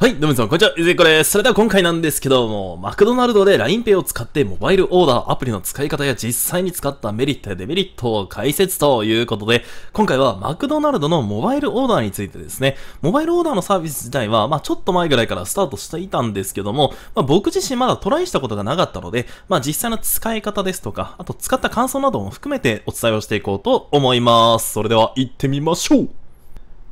はい、どうもさん、こんにちは、ゆずいこです。それでは今回なんですけども、マクドナルドで LINEPay を使ってモバイルオーダーアプリの使い方や実際に使ったメリットやデメリットを解説ということで、今回はマクドナルドのモバイルオーダーについてですね、モバイルオーダーのサービス自体は、まあちょっと前ぐらいからスタートしていたんですけども、まあ僕自身まだトライしたことがなかったので、まあ実際の使い方ですとか、あと使った感想なども含めてお伝えをしていこうと思います。それでは行ってみましょう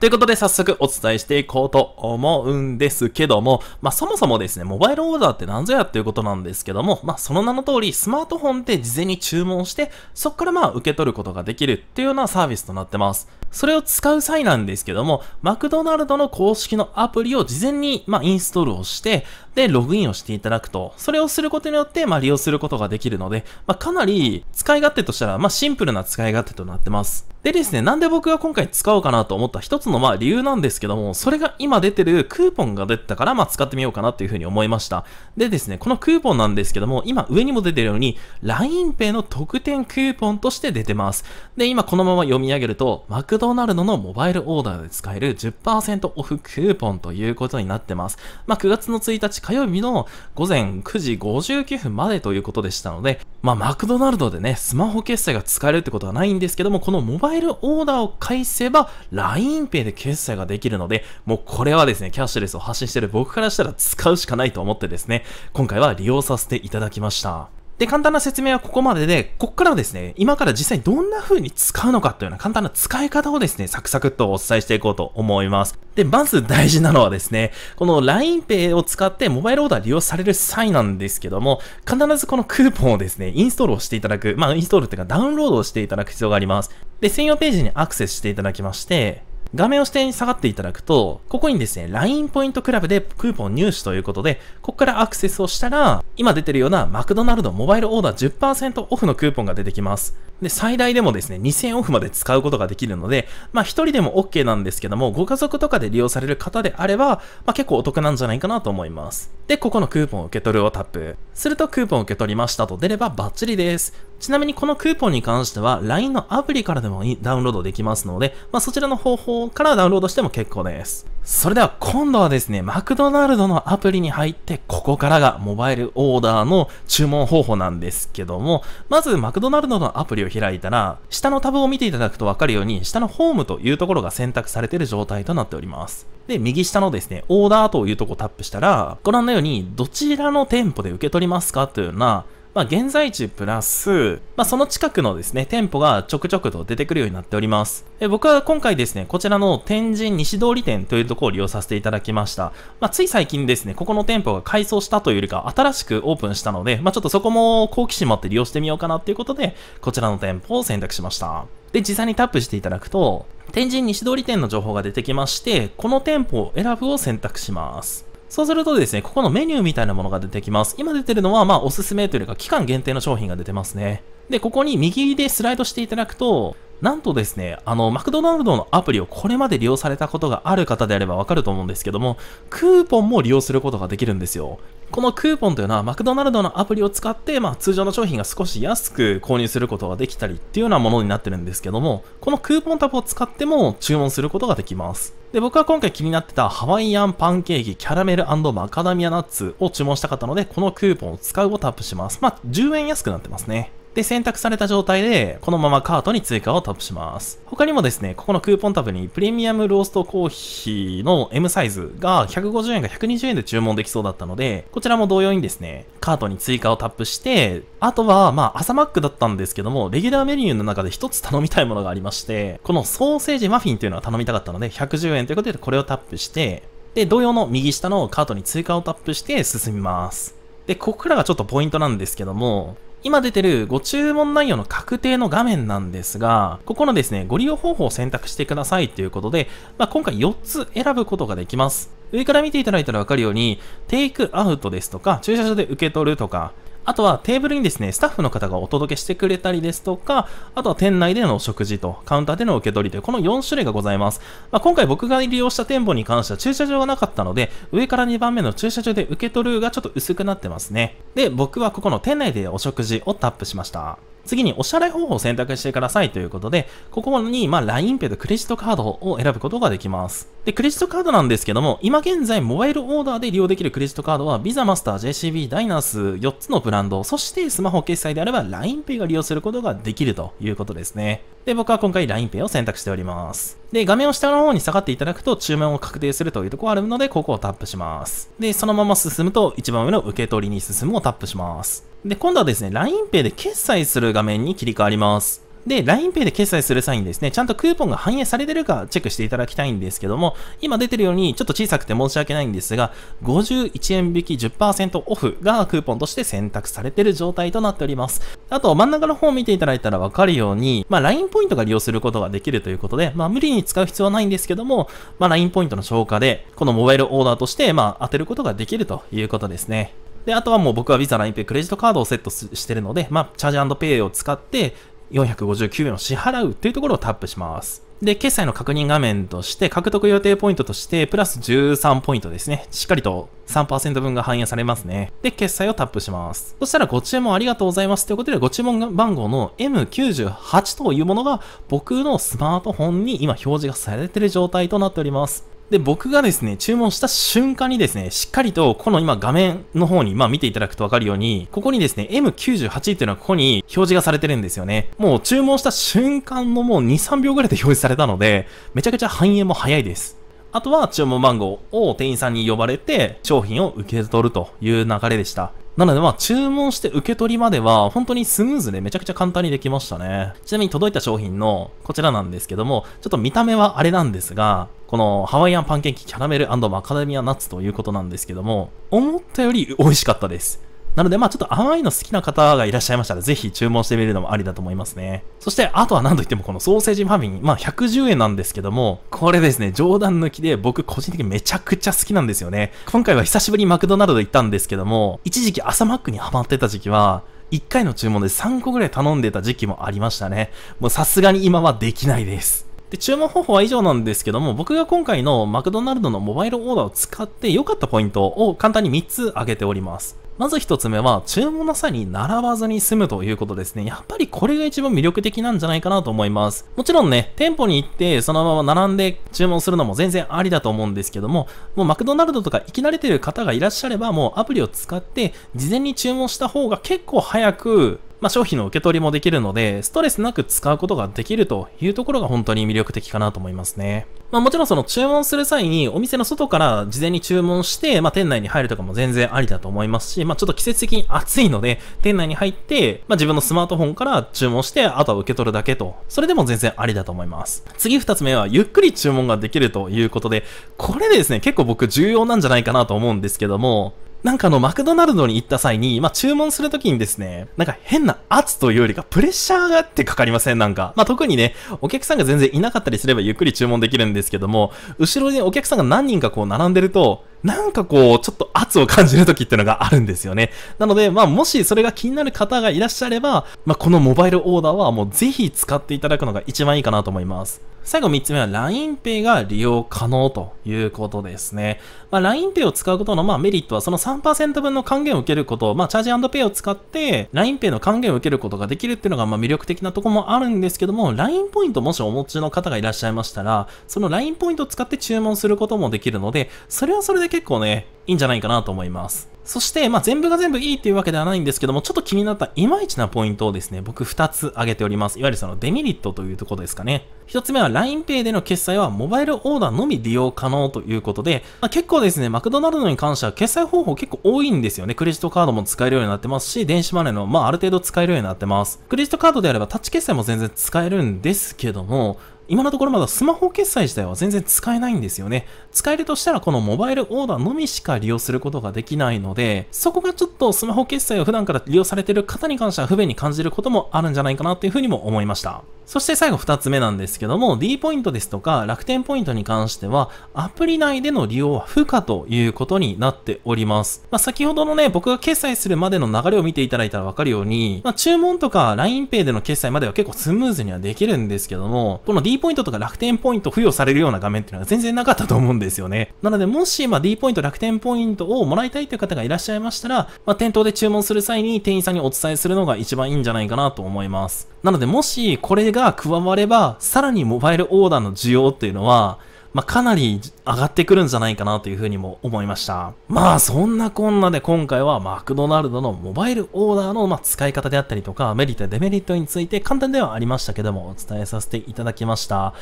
ということで早速お伝えしていこうと思うんですけども、まあそもそもですね、モバイルオーダーって何ぞやっていうことなんですけども、まあその名の通りスマートフォンで事前に注文して、そこからまあ受け取ることができるっていうようなサービスとなってます。それを使う際なんですけども、マクドナルドの公式のアプリを事前に、まあ、インストールをして、で、ログインをしていただくと、それをすることによって、まあ、利用することができるので、まあ、かなり使い勝手としたら、まあ、シンプルな使い勝手となってます。でですね、なんで僕が今回使おうかなと思った一つの、まあ、理由なんですけども、それが今出てるクーポンが出たから、まあ、使ってみようかなというふうに思いました。でですね、このクーポンなんですけども、今上にも出てるように、LINEPay の特典クーポンとして出てます。で、今このまま読み上げると、マククドナルドのモバイルオーダーで使える10%オフクーポンということになってます。まあ、9月の1日火曜日の午前9時59分までということでしたので、まあ、マクドナルドでね、スマホ決済が使えるってことはないんですけども、このモバイルオーダーを返せば、LINEPay で決済ができるので、もうこれはですね、キャッシュレスを発信してる僕からしたら使うしかないと思ってですね、今回は利用させていただきました。で、簡単な説明はここまでで、こっからはですね、今から実際にどんな風に使うのかというような簡単な使い方をですね、サクサクっとお伝えしていこうと思います。で、まず大事なのはですね、この LINEPay を使ってモバイルオーダー利用される際なんですけども、必ずこのクーポンをですね、インストールをしていただく、まあ、インストールっていうかダウンロードをしていただく必要があります。で、専用ページにアクセスしていただきまして、画面を下に下がっていただくと、ここにですね、LINE ポイントクラブでクーポン入手ということで、ここからアクセスをしたら、今出てるようなマクドナルドモバイルオーダー10%オフのクーポンが出てきます。で、最大でもですね、2000オフまで使うことができるので、まあ一人でも OK なんですけども、ご家族とかで利用される方であれば、まあ結構お得なんじゃないかなと思います。で、ここのクーポン受け取るをタップ。するとクーポン受け取りましたと出ればバッチリです。ちなみにこのクーポンに関しては LINE のアプリからでもダウンロードできますので、まあ、そちらの方法からダウンロードしても結構です。それでは今度はですね、マクドナルドのアプリに入って、ここからがモバイルオーダーの注文方法なんですけども、まずマクドナルドのアプリを開いたら、下のタブを見ていただくとわかるように、下のホームというところが選択されている状態となっております。で、右下のですね、オーダーというとこをタップしたら、ご覧のように、どちらの店舗で受け取りますかというような、まあ、現在地プラス、まあ、その近くのですね、店舗がちょくちょくと出てくるようになっております。え僕は今回ですね、こちらの天神西通り店というところを利用させていただきました。まあ、つい最近ですね、ここの店舗が改装したというよりか、新しくオープンしたので、まあ、ちょっとそこも好奇心持って利用してみようかなっていうことで、こちらの店舗を選択しました。で、実際にタップしていただくと、天神西通り店の情報が出てきまして、この店舗を選ぶを選択します。そうするとですね、ここのメニューみたいなものが出てきます。今出てるのは、まあ、おすすめというか、期間限定の商品が出てますね。で、ここに右でスライドしていただくと、なんとですね、あの、マクドナルドのアプリをこれまで利用されたことがある方であればわかると思うんですけども、クーポンも利用することができるんですよ。このクーポンというのは、マクドナルドのアプリを使って、まあ、通常の商品が少し安く購入することができたりっていうようなものになってるんですけども、このクーポンタブを使っても注文することができます。で、僕は今回気になってたハワイアンパンケーキ、キャラメルマカダミアナッツを注文したかったので、このクーポンを使うをタップします。まあ、10円安くなってますね。で、選択された状態で、このままカートに追加をタップします。他にもですね、ここのクーポンタブにプレミアムローストコーヒーの M サイズが150円か120円で注文できそうだったので、こちらも同様にですね、カートに追加をタップして、あとは、まあ、朝マックだったんですけども、レギュラーメニューの中で一つ頼みたいものがありまして、このソーセージマフィンというのは頼みたかったので、110円ということでこれをタップして、で、同様の右下のカートに追加をタップして進みます。で、ここからがちょっとポイントなんですけども、今出てるご注文内容の確定の画面なんですが、ここのですね、ご利用方法を選択してくださいということで、まあ、今回4つ選ぶことができます。上から見ていただいたらわかるように、テイクアウトですとか、駐車場で受け取るとか、あとはテーブルにですね、スタッフの方がお届けしてくれたりですとか、あとは店内でのお食事と、カウンターでの受け取りという、この4種類がございます。まあ、今回僕が利用した店舗に関しては駐車場がなかったので、上から2番目の駐車場で受け取るがちょっと薄くなってますね。で、僕はここの店内でお食事をタップしました。次にお支払い方法を選択してくださいということで、ここに、まあ、LINEPay とクレジットカードを選ぶことができます。で、クレジットカードなんですけども、今現在、モバイルオーダーで利用できるクレジットカードは、Visa、マスター、JCB、ダイナース4つのブランド、そしてスマホ決済であれば LINEPay が利用することができるということですね。で、僕は今回 LINEPay を選択しております。で、画面を下の方に下がっていただくと注文を確定するというところあるので、ここをタップします。で、そのまま進むと一番上の受け取りに進むをタップします。で、今度はですね、LINEPay で決済する画面に切り替わります。で、LINEPay で決済する際にですね、ちゃんとクーポンが反映されてるかチェックしていただきたいんですけども、今出てるようにちょっと小さくて申し訳ないんですが、51円引き10%オフがクーポンとして選択されてる状態となっております。あと、真ん中の方を見ていただいたらわかるように、まあ、LINE ポイントが利用することができるということで、まあ、無理に使う必要はないんですけども、まあ、LINE ポイントの消化で、このモバイルオーダーとして、まあ、当てることができるということですね。で、あとはもう僕は Visa、LINEPay、クレジットカードをセットしてるので、まあ、チャージペイを使って459円を支払うというところをタップします。で、決済の確認画面として、獲得予定ポイントとして、プラス13ポイントですね。しっかりと3%分が反映されますね。で、決済をタップします。そしたら、ご注文ありがとうございますということで、ご注文番号の M98 というものが、僕のスマートフォンに今表示がされている状態となっております。で、僕がですね、注文した瞬間にですね、しっかりと、この今画面の方に、まあ見ていただくとわかるように、ここにですね、M98 っていうのはここに表示がされてるんですよね。もう注文した瞬間のもう2、3秒ぐらいで表示されたので、めちゃくちゃ反映も早いです。あとは注文番号を店員さんに呼ばれて商品を受け取るという流れでした。なのでまあ注文して受け取りまでは本当にスムーズでめちゃくちゃ簡単にできましたね。ちなみに届いた商品のこちらなんですけども、ちょっと見た目はあれなんですが、このハワイアンパンケーキキャラメルマカダミアナッツということなんですけども、思ったより美味しかったです。なので、まあちょっと甘いの好きな方がいらっしゃいましたら、ぜひ注文してみるのもありだと思いますね。そして、あとは何と言ってもこのソーセージファミリー、まあ110円なんですけども、これですね、冗談抜きで僕個人的にめちゃくちゃ好きなんですよね。今回は久しぶりにマクドナルド行ったんですけども、一時期朝マックにハマってた時期は、1回の注文で3個ぐらい頼んでた時期もありましたね。もうさすがに今はできないです。で、注文方法は以上なんですけども、僕が今回のマクドナルドのモバイルオーダーを使って良かったポイントを簡単に3つ挙げております。まず1つ目は、注文の際に並ばずに済むということですね。やっぱりこれが一番魅力的なんじゃないかなと思います。もちろんね、店舗に行って、そのまま並んで注文するのも全然ありだと思うんですけども、もうマクドナルドとか行き慣れてる方がいらっしゃれば、もうアプリを使って、事前に注文した方が結構早く、まあ、商品の受け取りもできるので、ストレスなく使うことができるというところが本当に魅力的かなと思いますね。まあ、もちろんその注文する際にお店の外から事前に注文して、まあ、店内に入るとかも全然ありだと思いますし、まあ、ちょっと季節的に暑いので、店内に入って、まあ、自分のスマートフォンから注文して、あとは受け取るだけと。それでも全然ありだと思います。次2つ目は、ゆっくり注文ができるということで、これですね、結構僕重要なんじゃないかなと思うんですけども、なんかあの、マクドナルドに行った際に、まあ、注文するときにですね、なんか変な圧というよりかプレッシャーがってかかりませんなんか。まあ、特にね、お客さんが全然いなかったりすればゆっくり注文できるんですけども、後ろにお客さんが何人かこう並んでると、なんかこう、ちょっと圧を感じる時ってのがあるんですよね。なので、まあ、もしそれが気になる方がいらっしゃれば、まあ、このモバイルオーダーはもうぜひ使っていただくのが一番いいかなと思います。最後3つ目は LINEPay が利用可能ということですね。まあ、LINEPay を使うことのまあメリットはその3%分の還元を受けること、まあ、チャージペイを使って LINEPay の還元を受けることができるっていうのがまあ魅力的なとこもあるんですけども、LINE ポイントもしお持ちの方がいらっしゃいましたら、その LINE ポイントを使って注文することもできるので、それはそれで結構ね、いいんじゃないかなと思います。そして、まあ、全部が全部いいっていうわけではないんですけども、ちょっと気になったいまいちなポイントをですね、僕2つ挙げております。いわゆるそのデメリットというところですかね。1つ目は LINEPay での決済はモバイルオーダーのみ利用可能ということで、まあ、結構ですね、マクドナルドに関しては決済方法結構多いんですよね。クレジットカードも使えるようになってますし、電子マネーの、まあ、ある程度使えるようになってます。クレジットカードであればタッチ決済も全然使えるんですけども、今のところまだスマホ決済自体は全然使えないんですよね。使えるとしたらこのモバイルオーダーのみしか利用することができないので、そこがちょっとスマホ決済を普段から利用されている方に関しては不便に感じることもあるんじゃないかなっていうふうにも思いました。そして最後2つ目なんですけども、D ポイントですとか楽天ポイントに関しては、アプリ内での利用は不可ということになっております。まあ、先ほどのね、僕が決済するまでの流れを見ていただいたらわかるように、まあ、注文とか LINEPay での決済までは結構スムーズにはできるんですけども、この D ポイントとか楽天ポイント付与されるような画面っていうのは全然なかったと思うんですよね。なので、もし、ま D ポイント楽天ポイントをもらいたいという方がいらっしゃいましたら、まあ、店頭で注文する際に店員さんにお伝えするのが一番いいんじゃないかなと思います。なので、もしこれがが加われば、さらにモバイルオーダーの需要っていうのは、まあ、かなり上がってくるんじゃないかなというふうにも思いました。まあそんなこんなで今回はマクドナルドのモバイルオーダーのま使い方であったりとかメリットデメリットについて簡単ではありましたけどもお伝えさせていただきました。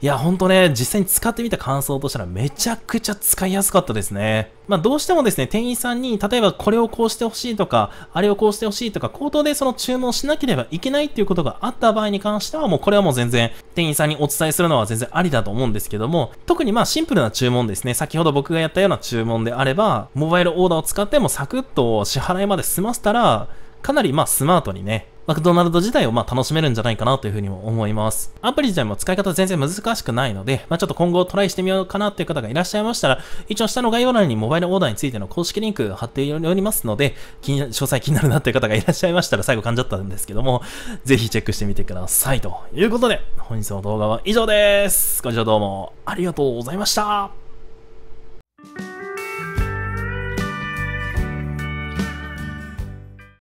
いやほんとね実際に使ってみた感想としたらめちゃくちゃ使いやすかったですね。まあどうしてもですね店員さんに例えばこれをこうしてほしいとかあれをこうしてほしいとか口頭でその注文しなければいけないっていうことがあった場合に関してはもうこれはもう全然店員さんにお伝えするのは全然ありだと思うんですけども特にまあシンプルな注文ですね、先ほど僕がやったような注文であれば、モバイルオーダーを使ってもサクッと支払いまで済ませたら、かなりまあスマートにね、マクドナルド自体をまあ楽しめるんじゃないかなというふうにも思います。アプリ自体も使い方全然難しくないので、まあ、ちょっと今後トライしてみようかなという方がいらっしゃいましたら、一応下の概要欄にモバイルオーダーについての公式リンク貼っておりますので、詳細気になるなという方がいらっしゃいましたら最後噛んじゃったんですけども、ぜひチェックしてみてください。ということで、本日の動画は以上です。ご視聴どうもありがとうございました。